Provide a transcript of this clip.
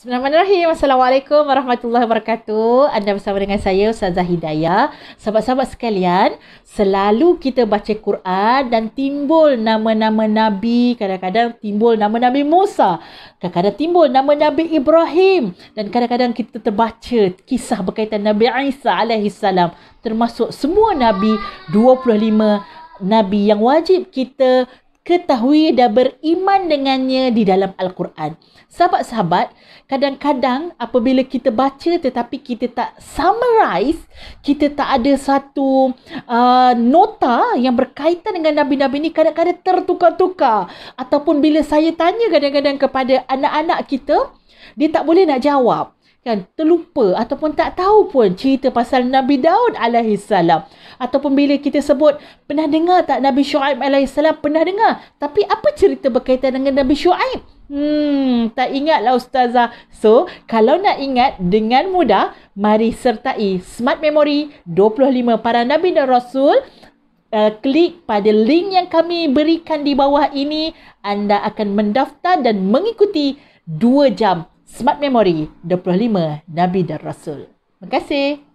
Bismillahirrahmanirrahim. Assalamualaikum warahmatullahi wabarakatuh. Anda bersama dengan saya Ustazah Hidayah. Sahabat-sahabat sekalian, selalu kita baca Quran dan timbul nama-nama nabi, kadang-kadang timbul nama Nabi Musa, kadang-kadang timbul nama Nabi Ibrahim dan kadang-kadang kita terbaca kisah berkaitan Nabi Isa alaihi salam termasuk semua nabi 25 nabi yang wajib kita ketahui dan beriman dengannya di dalam Al-Quran. Sahabat-sahabat, kadang-kadang apabila kita baca tetapi kita tak summarize, kita tak ada satu uh, nota yang berkaitan dengan Nabi-Nabi ni kadang-kadang tertukar-tukar. Ataupun bila saya tanya kadang-kadang kepada anak-anak kita, dia tak boleh nak jawab kan terlupa ataupun tak tahu pun cerita pasal Nabi Daud alaihi ataupun bila kita sebut pernah dengar tak Nabi Shu'aib AS pernah dengar tapi apa cerita berkaitan dengan Nabi Shu'aib Hmm, tak ingatlah Ustazah. So, kalau nak ingat dengan mudah, mari sertai Smart Memory 25 Para Nabi dan Rasul. Uh, klik pada link yang kami berikan di bawah ini. Anda akan mendaftar dan mengikuti 2 jam Smart Memory 25 Nabi dan Rasul. Terima kasih.